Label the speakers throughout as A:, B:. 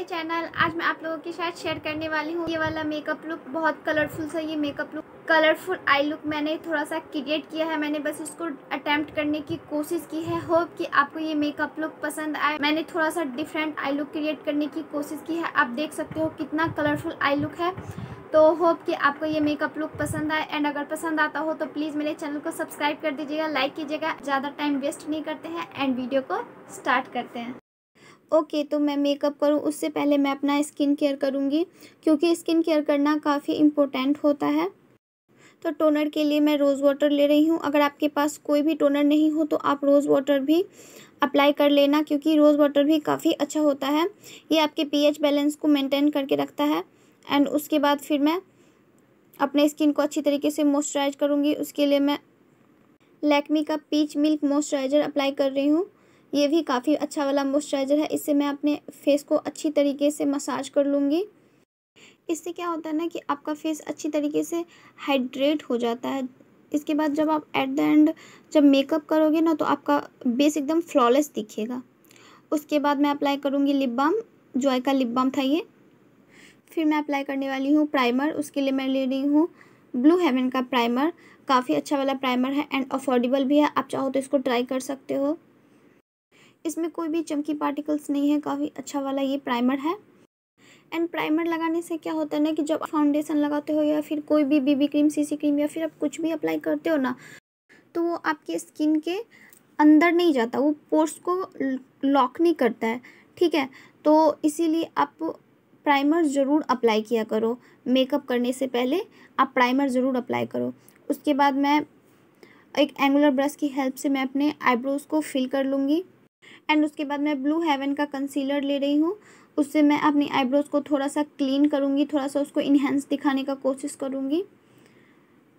A: my channel आज मैं आप लोगों के साथ शेयर करने वाली हूँ ये वाला मेकअप लुक बहुत कलरफुल सा ये makeup look colourful eye look मैंने थोड़ा सा क्रिएट किया है मैंने बस इसको अटेम्प्ट करने की कोशिश की है होप कि आपको ये मेकअप लुक पसंद आए मैंने थोड़ा सा डिफरेंट आई लुक क्रिएट करने की कोशिश की है आप देख सकते हो कितना कलरफुल आई लुक है तो होप कि आपको ये मेकअप लुक पसंद आए एंड अगर पसंद आता हो तो प्लीज़ मेरे चैनल को सब्सक्राइब कर दीजिएगा लाइक कीजिएगा ज़्यादा टाइम वेस्ट नहीं करते हैं एंड वीडियो को स्टार्ट करते हैं ओके तो मैं मेकअप करूँ उससे पहले मैं अपना स्किन केयर करूँगी क्योंकि स्किन केयर करना काफ़ी इम्पोर्टेंट होता है तो टोनर के लिए मैं रोज़ वाटर ले रही हूँ अगर आपके पास कोई भी टोनर नहीं हो तो आप रोज़ वाटर भी अप्लाई कर लेना क्योंकि रोज़ वाटर भी काफ़ी अच्छा होता है ये आपके पी बैलेंस को मेनटेन करके रखता है एंड उसके बाद फिर मैं अपने स्किन को अच्छी तरीके से मॉइस्चराइज करूँगी उसके लिए मैं लैक्मी का पीच मिल्क मॉइस्चराइज़र अप्लाई कर रही हूँ ये भी काफ़ी अच्छा वाला मॉइस्चराइज़र है इससे मैं अपने फेस को अच्छी तरीके से मसाज कर लूँगी इससे क्या होता है ना कि आपका फेस अच्छी तरीके से हाइड्रेट हो जाता है इसके बाद जब आप एट द एंड जब मेकअप करोगे ना तो आपका बेस एकदम फ्लॉलेस दिखेगा उसके बाद मैं अप्लाई करूँगी लिप बाम जॉय का लिप बाम था ये फिर मैं अप्लाई करने वाली हूँ प्राइमर उसके लिए मैं ले रही हूँ ब्लू हेवन का प्राइमर काफ़ी अच्छा वाला प्राइमर है एंड अफोर्डेबल भी है आप चाहो तो इसको ट्राई कर सकते हो इसमें कोई भी चमकी पार्टिकल्स नहीं है काफ़ी अच्छा वाला ये प्राइमर है एंड प्राइमर लगाने से क्या होता है ना कि जब फाउंडेशन लगाते हो या फिर कोई भी बीबी क्रीम सीसी क्रीम या फिर आप कुछ भी अप्लाई करते हो ना तो वो आपकी स्किन के अंदर नहीं जाता वो पोर्स को लॉक नहीं करता है ठीक है तो इसीलिए आप प्राइमर ज़रूर अप्लाई किया करो मेकअप करने से पहले आप प्राइमर ज़रूर अप्लाई करो उसके बाद मैं एक एंगुलर ब्रश की हेल्प से मैं अपने आईब्रोज़ को फिल कर लूँगी एंड उसके बाद मैं ब्लू हेवन का कंसीलर ले रही हूँ उससे मैं अपनी आईब्रोज़ को थोड़ा सा क्लीन करूँगी थोड़ा सा उसको इन्हेंस दिखाने का कोशिश करूँगी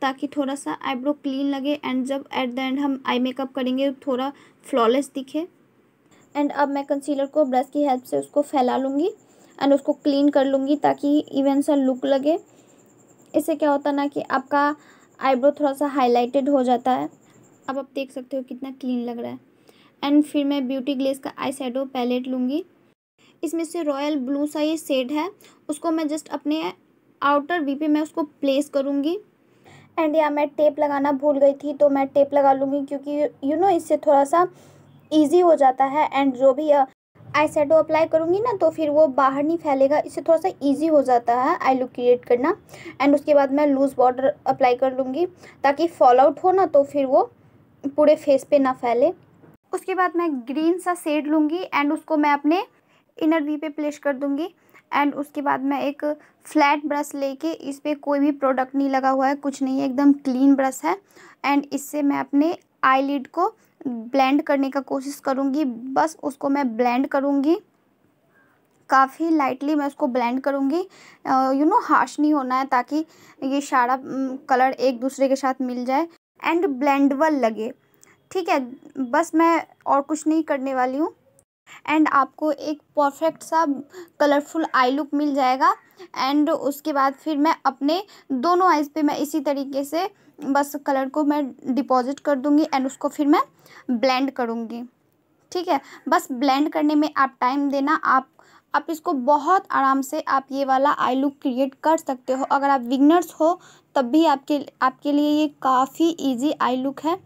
A: ताकि थोड़ा सा आईब्रो क्लीन लगे एंड जब एट द एंड हम आई मेकअप करेंगे थोड़ा फ्लॉलेस दिखे एंड अब मैं कंसीलर को ब्रश की हेल्प से उसको फैला लूँगी एंड उसको क्लीन कर लूँगी ताकि इवन सा लुक लगे इससे क्या होता ना कि आपका आईब्रो थोड़ा सा हाईलाइटेड हो जाता है अब आप देख सकते हो कितना क्लीन लग रहा है एंड फिर मैं ब्यूटी ग्लेस का आई शेडो पैलेट लूँगी इसमें से रॉयल ब्लू सा ये शेड है उसको मैं जस्ट अपने आउटर वी पे मैं उसको प्लेस करूँगी एंड या मैं टेप लगाना भूल गई थी तो मैं टेप लगा लूँगी क्योंकि यू नो इससे थोड़ा सा ईजी हो जाता है एंड जो भी आई शेडो अप्लाई करूँगी ना तो फिर वो बाहर नहीं फैलेगा इससे थोड़ा सा ईजी हो जाता है आई लुक क्रिएट करना एंड उसके बाद मैं लूज़ बॉर्डर अप्लाई कर लूँगी ताकि फॉल आउट हो ना तो फिर वो पूरे फेस पे ना फैले उसके बाद मैं ग्रीन सा सेड लूँगी एंड उसको मैं अपने इनर वी पे प्लेस कर दूँगी एंड उसके बाद मैं एक फ्लैट ब्रश लेके इस पर कोई भी प्रोडक्ट नहीं लगा हुआ है कुछ नहीं है एकदम क्लीन ब्रश है एंड इससे मैं अपने आई को ब्लेंड करने का कोशिश करूँगी बस उसको मैं ब्लेंड करूँगी काफ़ी लाइटली मैं उसको ब्लेंड करूँगी यू नो हार्श नहीं होना है ताकि ये सारा कलर एक दूसरे के साथ मिल जाए एंड ब्लेंडवल लगे ठीक है बस मैं और कुछ नहीं करने वाली हूँ एंड आपको एक परफेक्ट सा कलरफुल आई लुक मिल जाएगा एंड उसके बाद फिर मैं अपने दोनों आइज़ पे मैं इसी तरीके से बस कलर को मैं डिपॉजिट कर दूँगी एंड उसको फिर मैं ब्लेंड करूँगी ठीक है बस ब्लेंड करने में आप टाइम देना आप आप इसको बहुत आराम से आप ये वाला आई लुक क्रिएट कर सकते हो अगर आप विगनर्स हो तब भी आपके आपके लिए ये काफ़ी इजी आई लुक है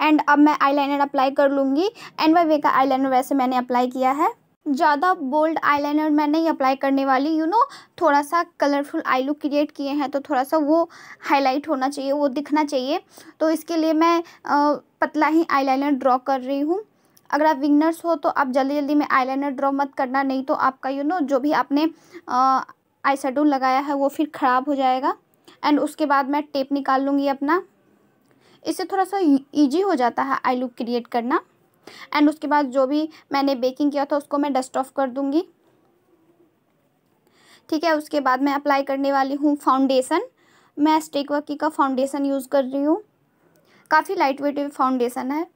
A: एंड अब मैं आईलाइनर अप्लाई कर लूँगी एंड वाई का आईलाइनर वैसे मैंने अप्लाई किया है ज़्यादा बोल्ड आईलाइनर मैं नहीं अप्लाई करने वाली यू you नो know, थोड़ा सा कलरफुल आई लुक क्रिएट किए हैं तो थोड़ा सा वो हाईलाइट होना चाहिए वो दिखना चाहिए तो इसके लिए मैं आ, पतला ही आईलाइनर ड्रॉ कर रही हूँ अगर आप विंगनर्स हो तो आप जल्दी जल्दी में आईलाइनर ड्रॉ मत करना नहीं तो आपका यू you नो know, जो भी आपने आई लगाया है वो फिर ख़राब हो जाएगा एंड उसके बाद मैं टेप निकाल लूँगी अपना इससे थोड़ा सा ईजी हो जाता है आई लुक क्रिएट करना एंड उसके बाद जो भी मैंने बेकिंग किया था उसको मैं डस्ट ऑफ कर दूँगी ठीक है उसके बाद मैं अप्लाई करने वाली हूँ फाउंडेशन मैं स्टेक वर्की का फाउंडेशन यूज़ कर रही हूँ काफ़ी लाइट वेट फाउंडेशन है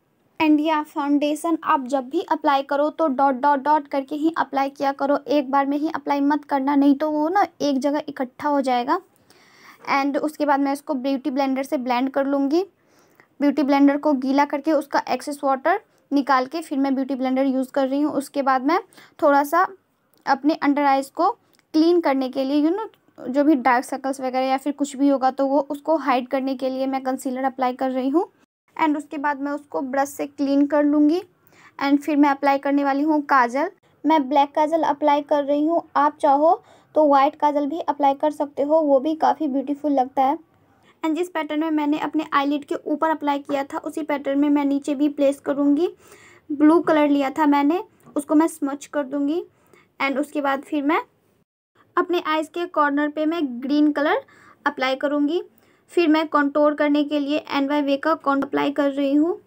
A: एंड या फाउंडेशन आप जब भी अप्लाई करो तो डॉट डॉट डॉट करके ही अप्लाई किया करो एक बार में ही अप्लाई मत करना नहीं तो वो ना एक जगह इकट्ठा हो जाएगा एंड उसके बाद मैं इसको ब्यूटी ब्लेंडर से ब्लेंड कर लूँगी ब्यूटी ब्लेंडर को गीला करके उसका एक्सेस वाटर निकाल के फिर मैं ब्यूटी ब्लेंडर यूज़ कर रही हूँ उसके बाद मैं थोड़ा सा अपने अंडर आइज़ को क्लीन करने के लिए यू नो जो भी डार्क सर्कल्स वगैरह या फिर कुछ भी होगा तो वो उसको हाइड करने के लिए मैं कंसीलर अप्लाई कर रही हूँ एंड उसके बाद मैं उसको ब्रश से क्लीन कर लूँगी एंड फिर मैं अप्लाई करने वाली हूँ काजल मैं ब्लैक काजल अप्लाई कर रही हूँ आप चाहो तो वाइट काजल भी अप्लाई कर सकते हो वो भी काफ़ी ब्यूटीफुल लगता है एंड जिस पैटर्न में मैंने अपने आईलिट के ऊपर अप्लाई किया था उसी पैटर्न में मैं नीचे भी प्लेस करूँगी ब्लू कलर लिया था मैंने उसको मैं स्मच कर दूँगी एंड उसके बाद फिर मैं अपने आइज़ के कॉर्नर पे मैं ग्रीन कलर अप्लाई करूँगी फिर मैं कॉन्टोर करने के लिए एन वाई वे का कॉन्ट अप्लाई कर रही हूँ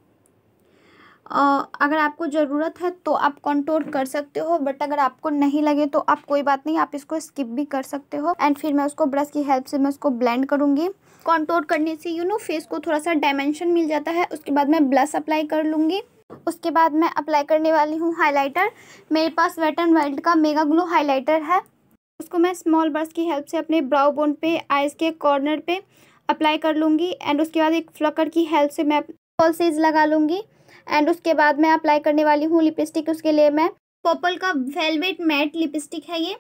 A: अगर आपको ज़रूरत है तो आप कंटोर कर सकते हो बट अगर आपको नहीं लगे तो आप कोई बात नहीं आप इसको स्किप भी कर सकते हो एंड फिर मैं उसको ब्रश की हेल्प से मैं उसको ब्लेंड करूँगी कॉन्ट्रोल करने से यू नो फेस को थोड़ा सा डायमेंशन मिल जाता है उसके बाद मैं ब्लश अप्लाई कर लूँगी उसके बाद मैं अप्लाई करने वाली हूँ हाईलाइटर मेरे पास वेट एंड वाइल्ड का मेगा ग्लो हाईलाइटर है उसको मैं स्मॉल ब्रश की हेल्प से अपने ब्राउ बोन पे आइज़ के कॉर्नर पे अप्लाई कर लूँगी एंड उसके बाद एक फ्लकर की हेल्प से मैं पल्सेज लगा लूँगी एंड उसके बाद मैं अप्लाई करने वाली हूँ लिपस्टिक उसके लिए मैं पर्पल का वेलवेट मैट लिपस्टिक है ये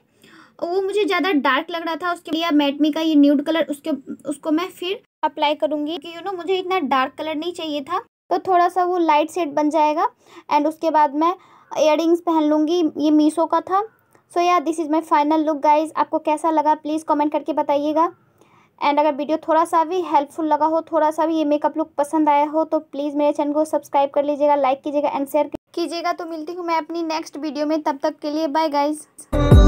A: वो मुझे ज़्यादा डार्क लग रहा था उसके लिए मैटमी का ये न्यूड कलर उसके उसको मैं फिर अप्लाई करूँगी कि यू नो मुझे इतना डार्क कलर नहीं चाहिए था तो थोड़ा सा वो लाइट सेट बन जाएगा एंड उसके बाद मैं इयर पहन लूँगी ये मीशो का था so yeah this is my final look guys आपको कैसा लगा प्लीज़ कॉमेंट करके बताइएगा एंड अगर वीडियो थोड़ा सा भी हेल्पफुल लगा हो थोड़ा सा भी ये मेकअप लुक पसंद आया हो तो प्लीज़ मेरे चैनल को सब्सक्राइब कर लीजिएगा लाइक कीजिएगा एंड शेयर कीजिएगा तो मिलती हूँ मैं अपनी नेक्स्ट वीडियो में तब तक के लिए बाय गाइज़